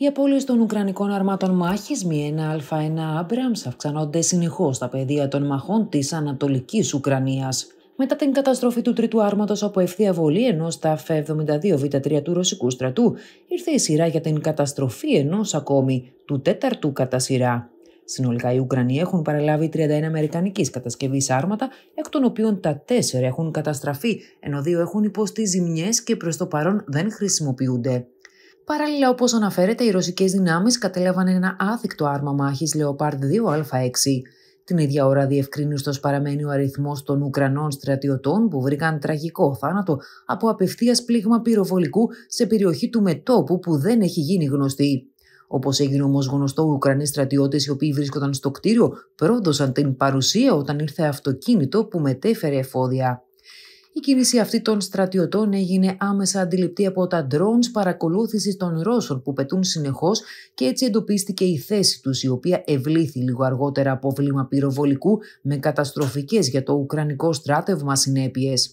Οι απώλειες των Ουκρανικών αρμάτων μη 1 Μι-1α1 Άμπραμς αυξανόνται συνεχώς στα πεδία των μαχών της Ανατολικής Ουκρανίας. Μετά την καταστροφή του τρίτου άρματος από ευθεία βολή ενός τα 72 β 3 του ρωσικού στρατού, ήρθε η σειρά για την καταστροφή ενός ακόμη, του τέταρτου κατά σειρά. Συνολικά οι Ουκρανοί έχουν παραλάβει 31 Αμερικανικής κατασκευής άρματα, εκ των οποίων τα τέσσερα έχουν καταστραφεί, ενώ δύο έχουν υποστεί ζημιές και προς το παρόν δεν χρησιμοποιούνται. Παράλληλα, όπως αναφέρεται, οι ρωσικές δυνάμεις κατέλαβαν ένα άθικτο άρμα μάχης Λεοπάρντ 2α6. Την ίδια ώρα, διευκρίνιστο παραμένει ο αριθμός των Ουκρανών στρατιωτών που βρήκαν τραγικό θάνατο από απευθείας πλήγμα πυροβολικού σε περιοχή του μετόπου που δεν έχει γίνει γνωστή. Όπως έγινε όμως γνωστό, οι Ουκρανοί στρατιώτες οι οποίοι βρίσκονταν στο κτίριο πρόδωσαν την παρουσία όταν ήρθε αυτοκίνητο που μετέφερε εφόδια. Η κίνηση αυτή των στρατιωτών έγινε άμεσα αντιληπτή από τα drones παρακολούθησης των Ρώσων που πετούν συνεχώς και έτσι εντοπίστηκε η θέση τους η οποία ευλήθη λίγο αργότερα από βλήμα πυροβολικού με καταστροφικές για το ουκρανικό στράτευμα συνέπειες.